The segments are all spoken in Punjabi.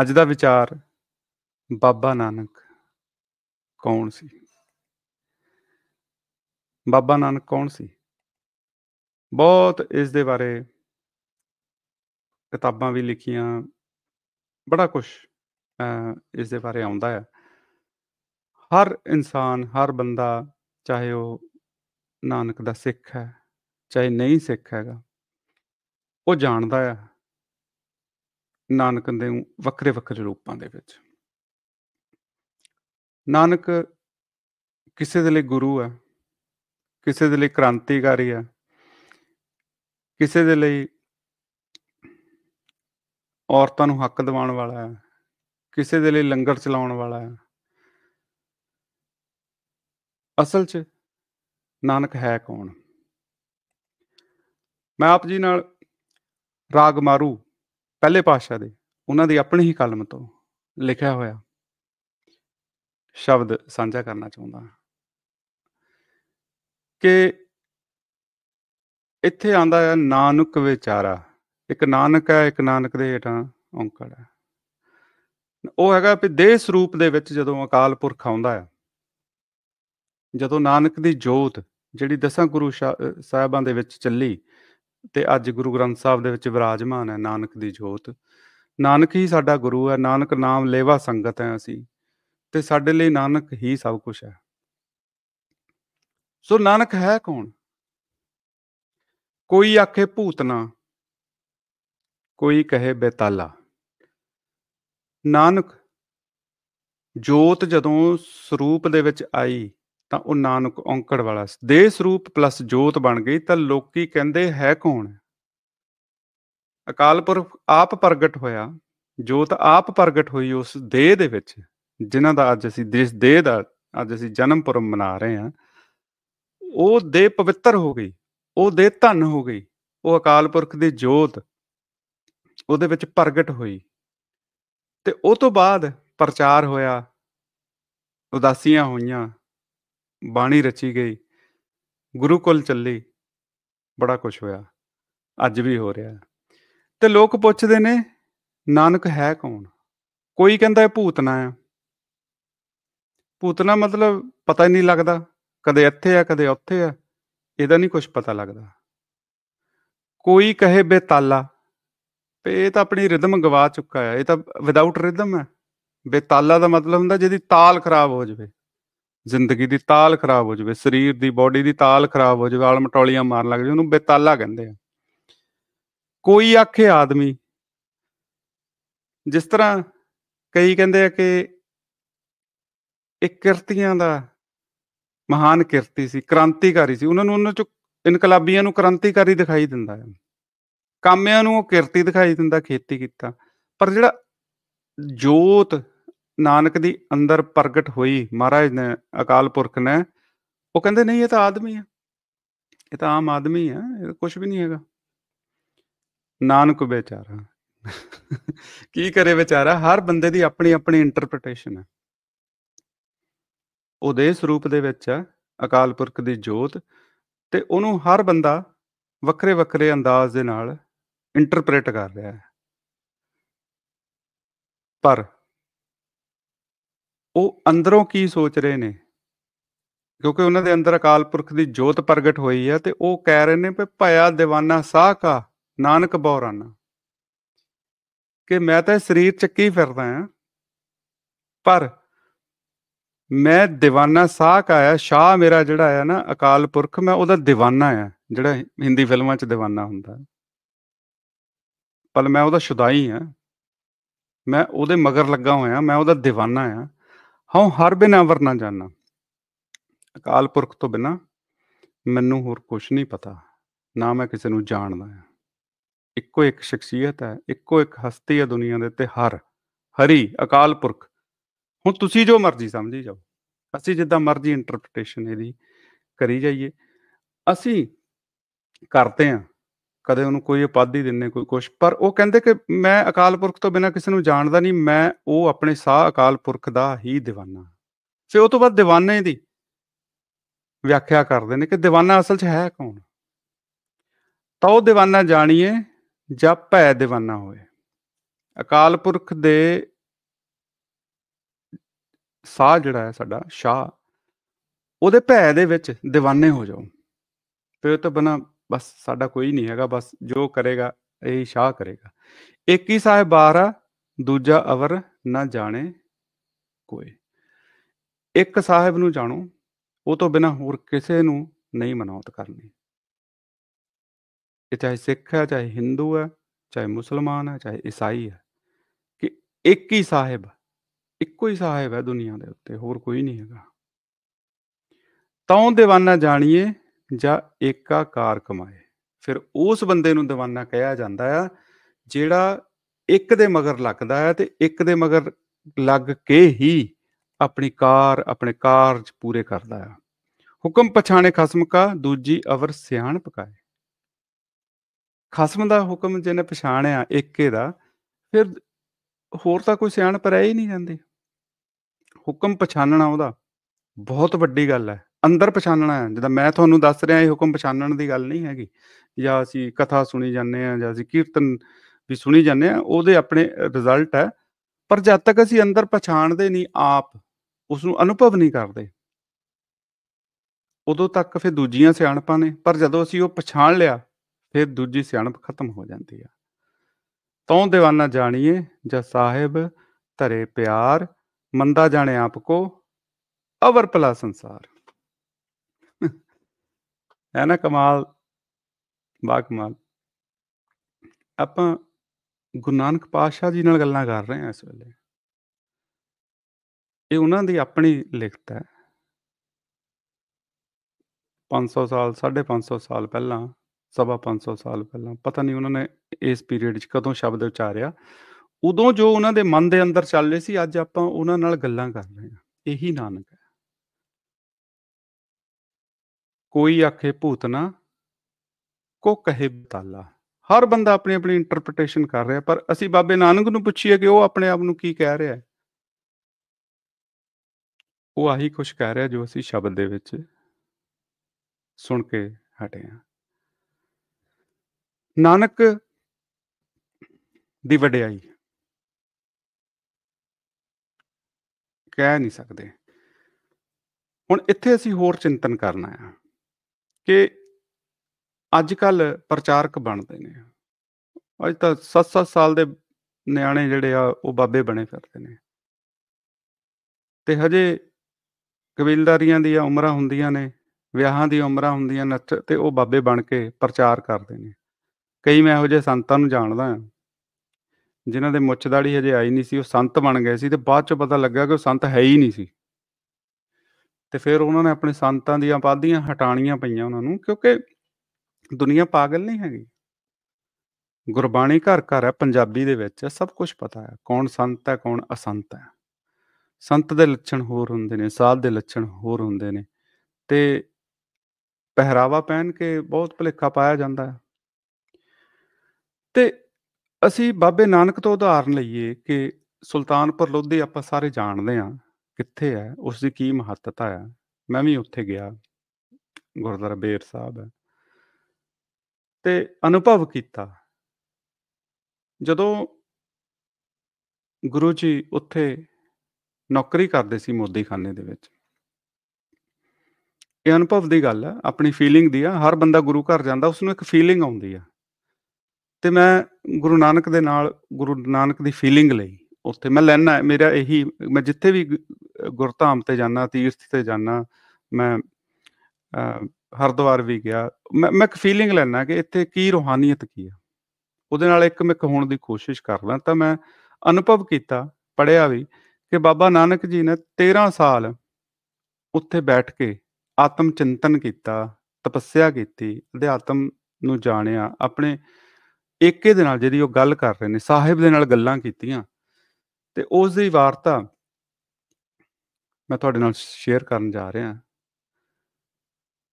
ਅੱਜ ਦਾ ਵਿਚਾਰ ਬਾਬਾ ਨਾਨਕ ਕੌਣ ਸੀ ਬਾਬਾ ਨਾਨਕ ਕੌਣ ਸੀ ਬਹੁਤ ਇਸ ਦੇ ਬਾਰੇ ਕਿਤਾਬਾਂ ਵੀ ਲਿਖੀਆਂ ਬੜਾ ਕੁਝ ਇਸ ਦੇ ਬਾਰੇ ਆਉਂਦਾ ਹੈ ਹਰ ਇਨਸਾਨ ਹਰ ਬੰਦਾ ਚਾਹੇ ਉਹ ਨਾਨਕ ਦਾ ਸਿੱਖ ਹੈ ਚਾਹੇ ਨਹੀਂ ਸਿੱਖ ਹੈਗਾ ਉਹ ਜਾਣਦਾ ਹੈ ਨਾਨਕ ਦੇ ਵੱਖਰੇ ਵੱਖਰੇ ਰੂਪਾਂ ਦੇ ਵਿੱਚ ਨਾਨਕ ਕਿਸੇ ਦੇ ਲਈ ਗੁਰੂ ਹੈ ਕਿਸੇ ਦੇ ਲਈ ਕ੍ਰਾਂਤੀਕਾਰੀ ਹੈ ਕਿਸੇ ਦੇ ਲਈ ਔਰਤਾਂ ਨੂੰ ਹੱਕ ਦਿਵਾਉਣ ਵਾਲਾ ਹੈ ਕਿਸੇ ਦੇ ਲਈ ਲੰਗਰ ਚਲਾਉਣ ਵਾਲਾ ਹੈ ਅਸਲ 'ਚ ਨਾਨਕ ਹੈ ਕੌਣ ਮੈਂ ਆਪ ਜੀ ਨਾਲ ਰਾਗ ਮਾਰੂ ਪਹਿਲੇ ਪਾਤਸ਼ਾਹ ਦੇ ਉਹਨਾਂ ਦੀ ਆਪਣੀ ਹੀ ਕਲਮ ਤੋਂ ਲਿਖਿਆ ਹੋਇਆ ਸ਼ਬਦ ਸਾਂਝਾ ਕਰਨਾ ਚਾਹੁੰਦਾ ਕਿ ਇੱਥੇ ਆਂਦਾ ਹੈ ਨਾਨਕ ਵਿਚਾਰਾ ਇੱਕ ਨਾਨਕ ਹੈ ਇੱਕ ਨਾਨਕ ਦੇ ਹੇਠਾਂ ਔਂਕੜ ਹੈ ਉਹ ਹੈਗਾ ਵੀ ਦੇਹ ਸਰੂਪ ਦੇ ਵਿੱਚ ਜਦੋਂ ਅਕਾਲ ਪੁਰਖ ਆਉਂਦਾ ਹੈ ਜਦੋਂ ਨਾਨਕ ਦੀ ਜੋਤ ਜਿਹੜੀ ਦਸਾਂ ਗੁਰੂ ਸਾਹਿਬਾਂ ਦੇ ਵਿੱਚ ਚੱਲੀ ਤੇ ਅੱਜ ਗੁਰੂ ਗ੍ਰੰਥ ਸਾਹਿਬ ਦੇ ਵਿੱਚ ਵਿਰਾਜਮਾਨ ਹੈ ਨਾਨਕ ਦੀ ਜੋਤ ਨਾਨਕ ਹੀ ਸਾਡਾ ਗੁਰੂ ਹੈ ਨਾਨਕ ਨਾਮ ਲੇਵਾ ਸੰਗਤ ਹੈ ਅਸੀਂ ਤੇ ਸਾਡੇ ਲਈ ਨਾਨਕ ਹੀ ਸਭ ਕੁਝ ਹੈ ਸੋ ਨਾਨਕ ਹੈ ਕੌਣ ਕੋਈ ਆਖੇ ਭੂਤਨਾ ਕੋਈ ਕਹੇ ਬੇਤਾਲਾ ਨਾਨਕ ਜੋਤ ਜਦੋਂ ਸਰੂਪ ਦੇ ਵਿੱਚ ਆਈ ਤਾਂ ਉਹ ਨਾਨਕ ਔਂਕੜ ਵਾਲਾ ਦੇਹ ਰੂਪ ਪਲੱਸ ਜੋਤ ਬਣ ਗਈ ਤਾਂ ਲੋਕੀ ਕਹਿੰਦੇ ਹੈ ਕੌਣ ਅਕਾਲ ਪੁਰਖ ਆਪ ਪ੍ਰਗਟ ਹੋਇਆ ਜੋਤ ਆਪ ਪ੍ਰਗਟ ਹੋਈ ਉਸ ਦੇਹ ਦੇ ਵਿੱਚ ਜਿਨ੍ਹਾਂ ਦਾ ਅੱਜ ਅਸੀਂ ਜਿਸ ਦੇਹ ਦਾ ਅੱਜ ਅਸੀਂ ਜਨਮ ਪੁਰਬ ਮਨਾ ਰਹੇ ਹਾਂ ਉਹ ਦੇਹ ਪਵਿੱਤਰ ਹੋ ਗਈ ਉਹ ਦੇਹ ਧੰਨ ਹੋ ਗਈ ਉਹ ਅਕਾਲ ਪੁਰਖ ਦੀ ਜੋਤ ਉਹਦੇ ਵਿੱਚ ਪ੍ਰਗਟ ਹੋਈ ਤੇ ਉਹ ਤੋਂ ਬਾਅਦ ਪ੍ਰਚਾਰ ਹੋਇਆ ਉਦਾਸੀਆਂ ਹੋਈਆਂ ਬਾਣੀ ਰਚੀ ਗਈ ਗੁਰੂਕੁਲ ਚੱਲੀ ਬੜਾ ਕੁਝ ਹੋਇਆ ਅੱਜ ਵੀ ਹੋ ਰਿਹਾ ਤੇ ਲੋਕ ਪੁੱਛਦੇ ਨੇ ਨਾਨਕ ਹੈ ਕੌਣ ਕੋਈ ਕਹਿੰਦਾ ਇਹ ਭੂਤਨਾ ਹੈ ਭੂਤਨਾ ਮਤਲਬ ਪਤਾ ਹੀ ਨਹੀਂ ਲੱਗਦਾ ਕਦੇ ਇੱਥੇ ਆ ਕਦੇ ਉੱਥੇ ਆ ਇਹਦਾ ਨਹੀਂ ਕੁਝ ਪਤਾ ਲੱਗਦਾ ਕੋਈ ਕਹੇ ਬੇਤਾਲਾ ਇਹ ਤਾਂ ਆਪਣੀ ਰਿਦਮ ਗਵਾ ਚੁੱਕਾ ਹੈ ਇਹ ਤਾਂ ਵਿਦਆਊਟ ਰਿਦਮ ਹੈ ਬੇਤਾਲਾ ਦਾ ਮਤਲਬ ਹੁੰਦਾ ਜਿਹਦੀ ਤਾਲ ਖਰਾਬ ਹੋ ਜਵੇ ਜ਼ਿੰਦਗੀ ਦੀ ਤਾਲ ਖਰਾਬ ਹੋ ਜਾਵੇ ਸਰੀਰ ਦੀ ਬਾਡੀ ਦੀ ਤਾਲ ਖਰਾਬ ਹੋ ਜਾਵੇ ਆਲ ਮਟੋਲੀਆਂ ਮਾਰਨ ਲੱਗ ਜਾਵੇ ਉਹਨੂੰ ਬੇਤਾਲਾ ਕਹਿੰਦੇ ਆ ਕੋਈ ਆਖੇ ਆਦਮੀ ਜਿਸ ਤਰ੍ਹਾਂ ਕਈ ਕਹਿੰਦੇ ਆ ਕਿ ਇੱਕ ਕਿਰਤੀਆਂ ਦਾ ਮਹਾਨ ਕਿਰਤੀ ਸੀ ਕ੍ਰਾਂਤੀਕਾਰੀ ਸੀ ਉਹਨਾਂ ਨੂੰ ਉਹਨਾਂ ਚ ਇਨਕਲਾਬੀਆਂ ਨੂੰ ਕ੍ਰਾਂਤੀਕਾਰੀ ਦਿਖਾਈ ਦਿੰਦਾ ਹੈ ਕਾਮਿਆਂ ਨੂੰ ਉਹ ਕਿਰਤੀ ਦਿਖਾਈ ਦਿੰਦਾ ਖੇਤੀ ਕੀਤਾ ਪਰ ਜਿਹੜਾ ਜੋਤ ਨਾਨਕ ਦੀ ਅੰਦਰ ਪ੍ਰਗਟ ਹੋਈ ਮਹਾਰਾਜ ਨੇ ਅਕਾਲ ਪੁਰਖ ਨੇ ਉਹ ਕਹਿੰਦੇ ਨਹੀਂ ਇਹ ਤਾਂ ਆਦਮੀ ਆ ਇਹ ਤਾਂ ਆਮ ਆਦਮੀ ਆ ਇਹ ਕੁਝ ਵੀ ਨਹੀਂ ਹੈਗਾ ਨਾਨਕ ਵਿਚਾਰਾ ਕੀ ਕਰੇ ਵਿਚਾਰਾ ਹਰ ਬੰਦੇ ਦੀ ਆਪਣੀ ਆਪਣੀ ਇੰਟਰਪ੍ਰੀਟੇਸ਼ਨ ਹੈ ਉਹਦੇ ਸਰੂਪ ਦੇ ਵਿੱਚ ਆ ਅਕਾਲ ਪੁਰਖ ਦੀ ਜੋਤ ਤੇ ਉਹਨੂੰ ਹਰ ਬੰਦਾ ਵੱਖਰੇ ਵੱਖਰੇ ਅੰਦਾਜ਼ ਦੇ ਨਾਲ ਇੰਟਰਪ੍ਰੀਟ ਕਰ ਰਿਹਾ ਹੈ ਪਰ ਉਹ ਅੰਦਰੋਂ ਕੀ ਸੋਚ ਰਹੇ ਨੇ ਕਿਉਂਕਿ ਉਹਨਾਂ ਦੇ ਅੰਦਰ ਅਕਾਲ ਪੁਰਖ ਦੀ ਜੋਤ ਪ੍ਰਗਟ ਹੋਈ ਹੈ ਤੇ ਉਹ ਕਹਿ ਰਹੇ ਨੇ ਕਿ ਭਇਆ دیਵਾਨਾ ਸਾਹ ਕਾ ਨਾਨਕ ਬੌਰਾਨਾ ਕਿ ਮੈਂ ਤਾਂ ਸਰੀਰ ਚੱਕੀ ਫਿਰਦਾ ਆ ਪਰ ਮੈਂ دیਵਾਨਾ ਸਾਹ ਕਾ ਆ ਸ਼ਾਹ ਮੇਰਾ ਜਿਹੜਾ ਆ ਨਾ ਅਕਾਲ ਪੁਰਖ ਮੈਂ ਉਹਦਾ دیਵਾਨਾ ਆ ਜਿਹੜਾ ਹਿੰਦੀ ਫਿਲਮਾਂ 'ਚ دیਵਾਨਾ ਹੁੰਦਾ ਪਰ ਮੈਂ ਉਹਦਾ ਸ਼ੁਦਾਈ ਆ ਮੈਂ ਉਹਦੇ ਮਗਰ ਲੱਗਾ ਹੋਇਆ ਮੈਂ ਉਹਦਾ دیਵਾਨਾ ਆ ਹਉ ਹਰ ਬਿਨਾ ਵਰਨਾ ਜਾਣਾ ਅਕਾਲ ਪੁਰਖ ਤੋਂ ਬਿਨਾ ਮੈਨੂੰ ਹੋਰ ਕੁਝ ਨਹੀਂ ਪਤਾ ਨਾ ਮੈਂ ਕਿਸੇ ਨੂੰ ਜਾਣਦਾ ਹਾਂ ਇੱਕੋ ਇੱਕ ਸ਼ਖਸੀਅਤ ਹੈ ਇੱਕੋ ਇੱਕ ਹਸਤੀ ਹੈ ਦੁਨੀਆ ਦੇ ਤੇ ਹਰ ਹਰੀ ਅਕਾਲ ਪੁਰਖ ਹੁਣ ਤੁਸੀਂ ਜੋ ਮਰਜ਼ੀ ਸਮਝੀ ਜਾਓ ਅਸੀਂ ਜਿੱਦਾਂ ਮਰਜ਼ੀ ਇੰਟਰਪ੍ਰੀਟੇਸ਼ਨ ਇਹਦੀ ਕਰੀ ਜਾਈਏ ਅਸੀਂ ਕਰਦੇ ਆਂ ਕਦੇ ਉਹਨੂੰ ਕੋਈ ਉਪਾਧੀ ਦਿੰਨੇ ਕੋਈ ਕੁਛ ਪਰ ਉਹ ਕਹਿੰਦੇ ਕਿ ਮੈਂ ਅਕਾਲ ਪੁਰਖ ਤੋਂ ਬਿਨਾ ਕਿਸੇ ਨੂੰ ਜਾਣਦਾ ਨਹੀਂ ਮੈਂ ਉਹ ਆਪਣੇ ਸਾਹ ਅਕਾਲ ਪੁਰਖ ਦਾ ਹੀ دیਵਾਨਾ ਫਿਰ ਉਹ ਤੋਂ ਬਾਅਦ دیਵਾਨੇ ਦੀ ਵਿਆਖਿਆ ਕਰਦੇ ਨੇ ਕਿ دیਵਾਨਾ ਅਸਲ 'ਚ ਹੈ ਕੌਣ ਤਾਂ ਉਹ دیਵਾਨਾ ਜਾਣੀਏ ਜਾਂ ਭੈ دیਵਾਨਾ ਹੋਏ ਅਕਾਲ ਪੁਰਖ ਦੇ ਸਾਹ ਜਿਹੜਾ ਹੈ ਸਾਡਾ ਸ਼ਾਹ ਉਹਦੇ ਭੈ ਦੇ ਵਿੱਚ دیਵਾਨੇ ਹੋ ਜਾਓ ਫਿਰ ਤਾਂ ਬਣਾ ਬਸ ਸਾਡਾ ਕੋਈ ਨਹੀਂ ਹੈਗਾ ਬਸ ਜੋ ਕਰੇਗਾ ਇਹ ਸ਼ਾਹ ਕਰੇਗਾ ਇੱਕ ਹੀ ਸਾਹਿਬ ਬਾਰਾ ਦੂਜਾ ਅਵਰ ਨਾ ਜਾਣੇ ਕੋਈ ਇੱਕ ਸਾਹਿਬ ਨੂੰ ਜਾਣੋ ਉਹ ਤੋਂ ਬਿਨਾ ਹੋਰ ਕਿਸੇ ਨੂੰ ਨਹੀਂ ਮਨੌਤ ਕਰਨੀ ਇਹ ਚਾਹੇ ਸਿੱਖ ਹੈ ਚਾਹੇ ਹਿੰਦੂ ਹੈ ਚਾਹੇ ਮੁਸਲਮਾਨ ਹੈ ਚਾਹੇ ਈਸਾਈ ਹੈ ਕਿ ਇੱਕ ਹੀ ਸਾਹਿਬ ਇੱਕੋ ਹੀ ਸਾਹਿਬ ਹੈ ਦੁਨੀਆ ਦੇ ਉੱਤੇ ਹੋਰ ਕੋਈ ਨਹੀਂ ਹੈਗਾ ਤਉ ਦੀਵਾਨਾ ਜਾਣੀਏ ਜਾਂ ਏਕਾਕਾਰ ਕਮਾਏ ਫਿਰ ਉਸ ਬੰਦੇ ਨੂੰ دیਵਾਨਾ ਕਿਹਾ ਜਾਂਦਾ ਆ ਜਿਹੜਾ ਇੱਕ ਦੇ ਮਗਰ ਲੱਗਦਾ ਹੈ ਤੇ ਇੱਕ ਦੇ ਮਗਰ ਲੱਗ ਕੇ ਹੀ ਆਪਣੀ ਕਾਰ ਆਪਣੇ ਕਾਰਜ ਪੂਰੇ ਕਰਦਾ ਆ ਹੁਕਮ ਪਛਾਣੇ ਖਸਮ ਕਾ ਦੂਜੀ ਅਵਰ ਸਿਆਣ ਪਕਾਏ ਖਸਮ ਦਾ ਹੁਕਮ ਜਿਹਨੇ ਪਛਾਣਿਆ ਇੱਕੇ ਦਾ ਫਿਰ ਹੋਰ ਤਾਂ ਕੋਈ ਸਿਆਣ ਪਰ ਰਹਿ ਹੀ ਨਹੀਂ ਜਾਂਦੀ ਹੁਕਮ ਪਛਾਣਨਾ ਉਹਦਾ ਬਹੁਤ ਵੱਡੀ ਗੱਲ ਹੈ ਅੰਦਰ ਪਛਾਨਣਾ ਹੈ ਜਿਦਾ ਮੈਂ ਤੁਹਾਨੂੰ ਦੱਸ ਰਿਹਾ ਇਹ ਹੁਕਮ ਪਛਾਨਣ ਦੀ ਗੱਲ ਨਹੀਂ ਹੈਗੀ ਜਾਂ ਅਸੀਂ ਕਥਾ ਸੁਣੀ ਜਾਂਦੇ ਆ ਜਾਂ ਅਸੀਂ ਕੀਰਤਨ ਵੀ ਸੁਣੀ ਜਾਂਦੇ ਆ ਉਹਦੇ ਆਪਣੇ ਰਿਜ਼ਲਟ ਹੈ ਪਰ ਜਦ ਤੱਕ ਅਸੀਂ ਅੰਦਰ ਪਛਾਣਦੇ ਨਹੀਂ ਆਪ ਉਸ ਨੂੰ ਅਨੁਭਵ ਨਹੀਂ ਕਰਦੇ ਉਦੋਂ ਤੱਕ ਫਿਰ ਦੂਜੀਆਂ ਸਿਆਣਪਾਂ ਨੇ ਪਰ ਜਦੋਂ ਅਸੀਂ ਉਹ ਪਛਾਣ ਲਿਆ ਫਿਰ ਦੂਜੀ ਸਿਆਣਪ ਖਤਮ ਹੋ ਜਾਂਦੀ ਆ ਤਉ دیਵਾਨਾ ਜਾਣੀਏ ਜਾਂ ਸਾਹਿਬ ਧਰੇ ਪਿਆਰ ਮੰਦਾ ਜਾਣੇ ਆਪ ਕੋ ਅਵਰ ਪਲਾ ਸੰਸਾਰ ਹੈ ਨਾ ਕਮਾਲ ਬਾ ਕਮਾਲ ਆਪਾਂ ਗੁਰੂ ਨਾਨਕ ਪਾਤਸ਼ਾਹ ਜੀ ਨਾਲ ਗੱਲਾਂ ਕਰ ਰਹੇ ਹਾਂ ਇਸ ਵੇਲੇ ਇਹ ਉਹਨਾਂ ਦੀ ਆਪਣੀ ਲਿਖਤ ਹੈ 500 ਸਾਲ 550 ਸਾਲ ਪਹਿਲਾਂ ਸਵਾ 500 ਸਾਲ ਪਹਿਲਾਂ ਪਤਾ ਨਹੀਂ ਉਹਨਾਂ ਨੇ ਇਸ ਪੀਰੀਅਡ 'ਚ ਕਦੋਂ ਸ਼ਬਦ ਉਚਾਰਿਆ ਉਦੋਂ ਜੋ ਉਹਨਾਂ ਦੇ ਮਨ ਦੇ ਅੰਦਰ ਚੱਲ ਰਹੇ ਸੀ ਅੱਜ ਆਪਾਂ ਉਹਨਾਂ ਨਾਲ ਗੱਲਾਂ ਕਰ ਰਹੇ ਹਾਂ ਇਹੀ ਨਾਨਕ ਕੋਈ ਆਖੇ ਭੂਤ ਨਾ ਕੋ ਕਹੇ ਬਤਾਲਾ ਹਰ ਬੰਦਾ ਆਪਣੀ ਆਪਣੀ ਇੰਟਰਪ੍ਰੀਟੇਸ਼ਨ ਕਰ ਰਿਹਾ ਪਰ ਅਸੀਂ ਬਾਬੇ ਨਾਨਕ ਨੂੰ ਪੁੱਛੀਏ ਕਿ ਉਹ ਆਪਣੇ ਆਪ ਨੂੰ ਕੀ ਕਹਿ ਰਿਹਾ ਹੈ ਉਹ ਆਹੀ ਕੁਝ ਕਹਿ ਰਿਹਾ ਜੋ ਅਸੀਂ ਸ਼ਬਦ ਦੇ ਵਿੱਚ ਸੁਣ ਕੇ ਹਟੇ ਆ ਨਾਨਕ ਦੀ ਵਡਿਆਈ ਕਹਿ ਨਹੀਂ ਸਕਦੇ ਹੁਣ ਇੱਥੇ ਅਸੀਂ ਹੋਰ ਚਿੰਤਨ ਕਰਨਾ ਹੈ ਕਿ ਅੱਜ ਕੱਲ ਪ੍ਰਚਾਰਕ ਬਣਦੇ ਨੇ ਅੱਜ ਤਾਂ 7-7 ਸਾਲ ਦੇ ਨਿਆਣੇ ਜਿਹੜੇ ਆ ਉਹ ਬਾਬੇ ਬਣੇ ਫਿਰਦੇ ਨੇ ਤੇ ਹਜੇ ਕਬੀਲਦਾਰੀਆਂ ਦੀਆਂ ਉਮਰਾਂ ਹੁੰਦੀਆਂ ਨੇ ਵਿਆਹਾਂ ਦੀ ਉਮਰਾਂ ਹੁੰਦੀਆਂ ਨੱਚ ਤੇ ਉਹ ਬਾਬੇ ਬਣ ਕੇ ਪ੍ਰਚਾਰ ਕਰਦੇ ਨੇ ਕਈ ਮੈਂ ਇਹੋ ਜਿਹੇ ਸੰਤਾਂ ਨੂੰ ਜਾਣਦਾ ਹਾਂ ਜਿਨ੍ਹਾਂ ਦੇ ਮੁੱਛ ਦਾੜੀ ਹਜੇ ਆਈ ਨਹੀਂ ਸੀ ਉਹ ਸੰਤ ਬਣ ਗਏ ਸੀ ਤੇ ਬਾਅਦ ਚ ਪਤਾ ਲੱਗਾ ਕਿ ਉਹ ਸੰਤ ਹੈ ਹੀ ਨਹੀਂ ਸੀ ਤੇ ਫਿਰ ਉਹਨਾਂ ਨੇ ਆਪਣੇ ਸੰਤਾਂ ਦੀਆਂ ਪਾਦੀਆਂ ਹਟਾਣੀਆਂ ਪਈਆਂ ਉਹਨਾਂ ਨੂੰ ਕਿਉਂਕਿ ਦੁਨੀਆ ਪਾਗਲ ਨਹੀਂ ਹੈਗੀ ਗੁਰਬਾਣੀ ਘਰ ਘਰ ਹੈ ਪੰਜਾਬੀ ਦੇ ਵਿੱਚ ਸਭ ਕੁਝ ਪਤਾ ਹੈ ਕੌਣ ਸੰਤ ਹੈ ਕੌਣ ਅਸੰਤ ਹੈ ਸੰਤ ਦੇ ਲੱਛਣ ਹੋਰ ਹੁੰਦੇ ਨੇ ਸਾਧ ਦੇ ਲੱਛਣ ਹੋਰ ਹੁੰਦੇ ਨੇ ਤੇ ਪਹਿਰਾਵਾ ਪਹਿਨ ਕੇ ਬਹੁਤ ਭਲੇਖਾ ਪਾਇਆ ਜਾਂਦਾ ਹੈ ਤੇ ਅਸੀਂ ਬਾਬੇ ਨਾਨਕ ਤੋਂ ਉਦਾਹਰਨ ਲਈਏ ਕਿ ਸੁਲਤਾਨਪੁਰ ਲੋਧੀ ਆਪਾਂ ਸਾਰੇ ਜਾਣਦੇ ਆਂ ਕਿੱਥੇ ਹੈ ਉਸ ਦੀ ਕੀ ਮਹੱਤਤਾ ਹੈ ਮੈਂ ਵੀ ਉੱਥੇ ਗਿਆ ਗੁਰਦੁਆਰਾ ਬੇਰ ਸਾਹਿਬ ਹੈ ਤੇ ਅਨੁਭਵ ਕੀਤਾ ਜਦੋਂ ਗੁਰੂ ਜੀ ਉੱਥੇ ਨੌਕਰੀ ਕਰਦੇ ਸੀ ਮੋਦੀਖਾਨੇ ਦੇ ਵਿੱਚ ਇਹ ਅਨੁਭਵ ਦੀ ਗੱਲ ਹੈ ਆਪਣੀ ਫੀਲਿੰਗ ਦੀ ਆ ਹਰ ਬੰਦਾ ਗੁਰੂ ਘਰ ਜਾਂਦਾ ਉਸ ਨੂੰ ਇੱਕ ਫੀਲਿੰਗ ਆਉਂਦੀ ਆ ਤੇ ਮੈਂ ਗੁਰੂ ਨਾਨਕ ਦੇ ਨਾਲ ਗੁਰੂ ਨਾਨਕ ਦੀ ਫੀਲਿੰਗ ਲਈ ਉੱਥੇ ਮੈਂ ਲੈਣਾ ਮੇਰਾ ਇਹੀ ਮੈਂ ਜਿੱਥੇ ਵੀ ਗੁਰਧਾਮ ਤੇ ਜਾਣਾ ਤੀਰਥ ਤੇ ਜਾਣਾ ਮੈਂ ਹਰਦੁਆਰ ਵੀ ਗਿਆ ਮੈਂ ਮੈਂ ਇੱਕ ਫੀਲਿੰਗ ਲੈਣਾ ਕਿ ਇੱਥੇ ਕੀ ਰੋਹਾਨੀਅਤ ਕੀ ਆ ਉਹਦੇ ਨਾਲ ਇੱਕ ਮੈਂ ਕਹਾਉਣ ਦੀ ਕੋਸ਼ਿਸ਼ ਕਰਦਾ ਤਾਂ ਮੈਂ ਅਨੁਭਵ ਕੀਤਾ ਪੜਿਆ ਵੀ ਕਿ ਬਾਬਾ ਨਾਨਕ ਜੀ ਨੇ 13 ਸਾਲ ਉੱਥੇ ਬੈਠ ਕੇ ਆਤਮ ਚਿੰਤਨ ਕੀਤਾ ਤਪੱਸਿਆ ਕੀਤੀ ਅਧਿਆਤਮ ਨੂੰ ਜਾਣਿਆ ਆਪਣੇ ਏਕੇ ਦੇ ਨਾਲ ਜਿਹੜੀ ਉਹ ਗੱਲ ਕਰ ਰਹੇ ਨੇ ਸਾਹਿਬ ਦੇ ਨਾਲ ਗੱਲਾਂ ਕੀਤੀਆਂ ਤੇ ਉਸ ਦੀ ਵਾਰਤਾ ਮੈਂ ਤੁਹਾਡੇ ਨਾਲ ਸ਼ੇਅਰ ਕਰਨ ਜਾ ਰਿਹਾ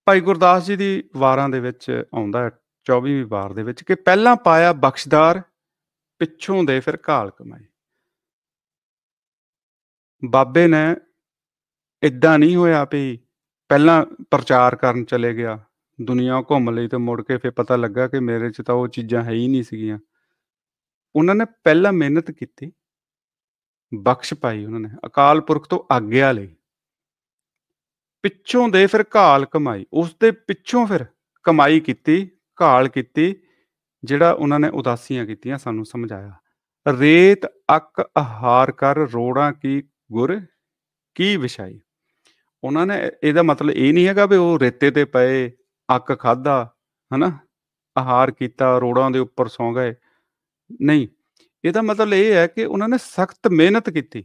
ਭਾਈ ਗੁਰਦਾਸ ਜੀ ਦੀ ਵਾਰਾਂ ਦੇ ਵਿੱਚ ਆਉਂਦਾ ਹੈ 24ਵੀਂ ਵਾਰ ਦੇ ਵਿੱਚ ਕਿ ਪਹਿਲਾਂ ਪਾਇਆ ਬਖਸ਼ਦਾਰ ਪਿੱਛੋਂ ਦੇ ਫਿਰ ਕਾਲ ਕਮਾਈ ਬਾਬੇ ਨੇ ਇਦਾਂ ਨਹੀਂ ਹੋਇਆ ਵੀ ਪਹਿਲਾਂ ਪ੍ਰਚਾਰ ਕਰਨ ਚਲੇ ਗਿਆ ਦੁਨੀਆ ਘੁੰਮ ਲਈ ਤੇ ਮੁੜ ਕੇ ਫੇ ਪਤਾ ਲੱਗਾ ਕਿ ਮੇਰੇ 'ਚ ਤਾਂ ਉਹ ਚੀਜ਼ਾਂ ਹੈ ਹੀ ਨਹੀਂ ਸੀਗੀਆਂ ਉਹਨਾਂ ਨੇ ਪਹਿਲਾਂ ਮਿਹਨਤ ਕੀਤੀ ਬਖਸ਼ ਪਾਈ ਉਹਨਾਂ ਨੇ ਅਕਾਲ ਪੁਰਖ ਤੋਂ ਆਗਿਆ ਲਈ ਪਿੱਛੋਂ ਦੇ ਫਿਰ ਘਾਲ ਕਮਾਈ ਉਸ ਦੇ ਪਿੱਛੋਂ ਫਿਰ ਕਮਾਈ ਕੀਤੀ ਘਾਲ ਕੀਤੀ ਜਿਹੜਾ ਉਹਨਾਂ ਨੇ ਉਦਾਸੀਆਂ ਕੀਤੀਆਂ ਸਾਨੂੰ ਸਮਝਾਇਆ ਰੇਤ ਅਕ ਆਹਾਰ ਕਰ ਰੋੜਾਂ ਕੀ ਗੁਰ ਕੀ ਵਿਛਾਈ ਉਹਨਾਂ ਨੇ ਇਹਦਾ ਮਤਲਬ ਇਹ ਨਹੀਂ ਹੈਗਾ ਵੀ ਉਹ ਰੇਤੇ ਤੇ ਪਏ ਅਕ ਖਾਦਾ ਹਨਾ ਆਹਾਰ ਕੀਤਾ ਰੋੜਾਂ ਦੇ ਉੱਪਰ ਸੌਂ ਗਏ ਨਹੀਂ ਇਹਦਾ ਮਤਲਬ ਇਹ ਹੈ ਕਿ ਉਹਨਾਂ ਨੇ ਸਖਤ ਮਿਹਨਤ ਕੀਤੀ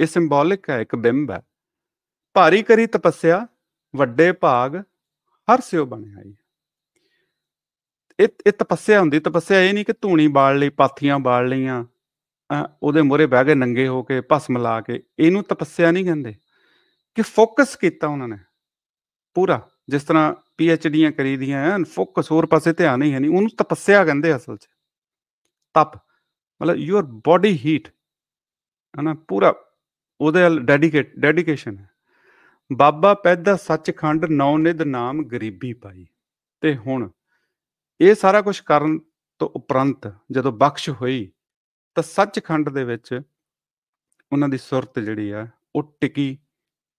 ਇਹ ਸਿੰਬੋਲਿਕ ਹੈ ਇੱਕ ਬਿੰਬ ਹੈ ਭਾਰੀ ਕਰੀ ਤਪੱਸਿਆ ਵੱਡੇ ਭਾਗ ਹਰ ਸਿਓ ਬਣਿਆ ਹੈ ਇਹ ਇਹ ਤਪੱਸਿਆ ਹੁੰਦੀ ਤਪੱਸਿਆ ਇਹ ਨਹੀਂ ਕਿ ਧੂਣੀ ਬਾਲ ਲਈ ਪਾਥੀਆਂ ਬਾਲ ਲਈਆਂ ਉਹਦੇ ਮੋਰੇ ਬਹਿ ਕੇ ਨੰਗੇ ਹੋ ਕੇ ਭਸਮ ਲਾ ਕੇ ਇਹਨੂੰ ਤਪੱਸਿਆ ਨਹੀਂ ਕਹਿੰਦੇ ਕਿ ਫੋਕਸ ਕੀਤਾ ਉਹਨਾਂ ਨੇ ਪੂਰਾ ਜਿਸ ਤਰ੍ਹਾਂ ਪੀਐਚਡੀਆਂ ਕਰੀਦੀਆਂ ਐਨ ਫੋਕਸ ਹੋਰ ਪਾਸੇ ਧਿਆਨ ਹੀ ਹੈ ਨਹੀਂ ਉਹਨੂੰ ਤਪੱਸਿਆ ਕਹਿੰਦੇ ਅਸਲ 'ਚ ਤਪ ਮਤਲਬ ਯੂਅਰ ਬਾਡੀ ਹੀਟ ਹਨਾ ਪੂਰਾ ਉਹਦੇ ਨਾਲ ਡੈਡੀਕੇਟ ਡੈਡੀਕੇਸ਼ਨ ਹੈ ਬਾਬਾ ਪੈਦਾ ਸੱਚਖੰਡ ਨੌ ਨਿਦ ਨਾਮ ਗਰੀਬੀ ਪਾਈ ਤੇ ਹੁਣ ਇਹ ਸਾਰਾ ਕੁਝ ਕਰਨ ਤੋਂ ਉਪਰੰਤ ਜਦੋਂ ਬਖਸ਼ ਹੋਈ ਤਾਂ ਸੱਚਖੰਡ ਦੇ ਵਿੱਚ ਉਹਨਾਂ ਦੀ ਸੁਰਤ ਜਿਹੜੀ ਆ ਉਹ ਟਿਕੀ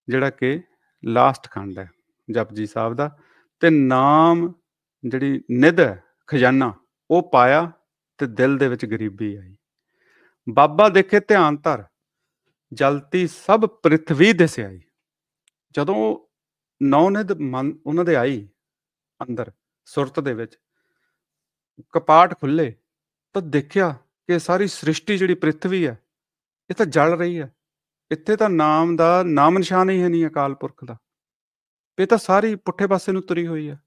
ਜਿਹੜਾ ਕਿ ਲਾਸਟ ਖੰਡ ਹੈ ਜਪਜੀ ਸਾਹਿਬ ਦਾ ਤੇ ਨਾਮ ਜਿਹੜੀ ਨਿਧ ਖਜ਼ਾਨਾ ਉਹ ਪਾਇਆ ਤੇ ਦਿਲ ਦੇ ਵਿੱਚ ਗਰੀਬੀ ਆਈ ਬਾਬਾ ਦੇਖੇ ਧਿਆਨ ਧਰ ਜਲਤੀ ਸਭ ਪ੍ਰithvi ਦੇ ਸਿਆਈ ਜਦੋਂ ਨੌ ਨਿਦ ਮਨ ਉਹਨਾਂ ਦੇ ਆਈ ਅੰਦਰ ਸੁਰਤ ਦੇ ਵਿੱਚ ਕਪਾਟ ਖੁੱਲੇ ਤਾਂ ਦੇਖਿਆ ਕਿ ਸਾਰੀ ਸ੍ਰਿਸ਼ਟੀ ਜਿਹੜੀ ਪ੍ਰithvi ਹੈ ਇਹ ਤਾਂ ਜਲ ਰਹੀ ਹੈ ਇੱਥੇ ਤਾਂ ਨਾਮ ਦਾ ਨਾਮ ਨਿਸ਼ਾਨ ਹੀ ਨਹੀਂ ਅਕਾਲ ਪੁਰਖ ਦਾ ਇਹ ਤਾਂ ਸਾਰੀ ਪੁੱਠੇ ਪਾਸੇ ਨੂੰ ਤੁਰੀ ਹੋਈ ਹੈ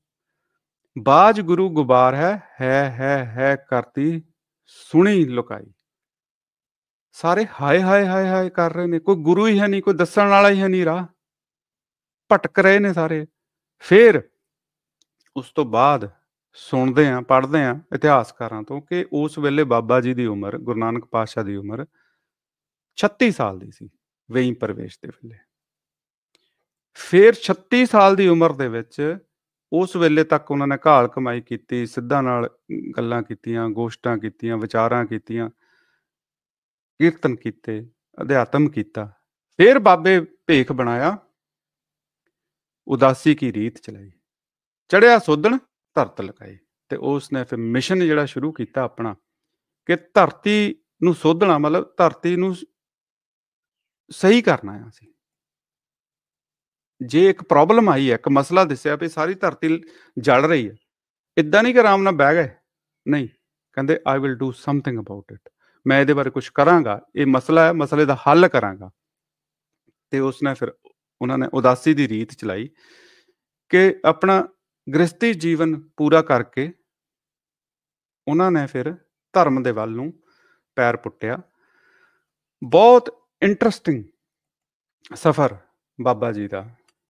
ਬਾਜ ਗੁਰੂ ਗੁਬਾਰ ਹੈ ਹੈ ਹੈ ਹੈ ਕਰਤੀ ਸੁਣੀ ਲੁਕਾਈ ਸਾਰੇ ਹਾਏ ਹਾਏ ਹਾਏ ਹਾਏ ਕਰ ਰਹੇ ਨੇ ਕੋਈ ਗੁਰੂ ਹੀ ਹੈ ਨਹੀਂ ਕੋਈ ਦੱਸਣ ਵਾਲਾ ਹੀ ਹੈ ਨਹੀਂ ਰਾਹ ਭਟਕ ਰਹੇ ਨੇ ਸਾਰੇ ਫੇਰ ਉਸ ਤੋਂ ਬਾਅਦ ਸੁਣਦੇ ਆਂ ਪੜ੍ਹਦੇ ਆਂ ਇਤਿਹਾਸਕਾਰਾਂ ਤੋਂ ਕਿ ਉਸ ਵੇਲੇ ਬਾਬਾ ਜੀ ਦੀ ਉਮਰ ਗੁਰੂ ਨਾਨਕ ਪਾਤਸ਼ਾਹ ਦੀ ਉਮਰ 36 ਸਾਲ ਦੀ ਸੀ ਵੇਈ ਪ੍ਰਵੇਸ਼ ਦੇ ਵੇਲੇ ਫੇਰ 36 ਸਾਲ ਦੀ ਉਮਰ ਦੇ ਵਿੱਚ ਉਸ ਵੇਲੇ ਤੱਕ ਉਹਨਾਂ ਨੇ ਘਾਲ ਕਮਾਈ ਕੀਤੀ ਸਿੱਧਾ ਨਾਲ ਗੱਲਾਂ ਕੀਤੀਆਂ ਗੋਸ਼ਟਾਂ ਕੀਤੀਆਂ ਵਿਚਾਰਾਂ ਕੀਤੀਆਂ ਕੀਰਤਨ ਕੀਤੇ ਅਧਿਆਤਮ ਕੀਤਾ ਫਿਰ ਬਾਬੇ ਭੇਖ ਬਣਾਇਆ ਉਦਾਸੀ ਕੀ ਰੀਤ ਚਲਾਈ ਚੜਿਆ ਸੋਧਣ ਧਰਤ ਲਗਾਈ ਤੇ ਉਸ ਨੇ ਫਿਰ ਮਿਸ਼ਨ ਜਿਹੜਾ ਸ਼ੁਰੂ ਕੀਤਾ ਆਪਣਾ ਕਿ ਧਰਤੀ ਨੂੰ ਸੋਧਣਾ ਮਤਲਬ ਧਰਤੀ ਨੂੰ ਸਹੀ ਕਰਨਾ ਆ ਸੀ ਜੇ ਇੱਕ ਪ੍ਰੋਬਲਮ ਆਈ ਹੈ ਇੱਕ ਮਸਲਾ ਦਿਸਿਆ ਵੀ ਸਾਰੀ ਧਰਤੀ ਜਲ ਰਹੀ ਹੈ ਇਦਾਂ ਨਹੀਂ ਕਿ ਆਰਾਮ ਨਾਲ ਬਹਿ ਗਏ ਨਹੀਂ ਕਹਿੰਦੇ I will do something about it ਮੈਂ ਇਹਦੇ ਬਾਰੇ ਕੁਝ ਕਰਾਂਗਾ ਇਹ ਮਸਲਾ ਹੈ ਮਸਲੇ ਦਾ ਹੱਲ ਕਰਾਂਗਾ ਤੇ ਉਸਨੇ ਫਿਰ ਉਹਨਾਂ ਨੇ ਉਦਾਸੀ ਦੀ ਰੀਤ ਚਲਾਈ ਕਿ ਆਪਣਾ ਗ੍ਰਸਤੀ ਜੀਵਨ ਪੂਰਾ ਕਰਕੇ ਉਹਨਾਂ ਨੇ ਫਿਰ ਧਰਮ ਦੇ ਵੱਲ ਨੂੰ ਪੈਰ ਪੁੱਟਿਆ ਬਹੁਤ ਇੰਟਰਸਟਿੰਗ ਸਫ਼ਰ ਬਾਬਾ ਜੀ ਦਾ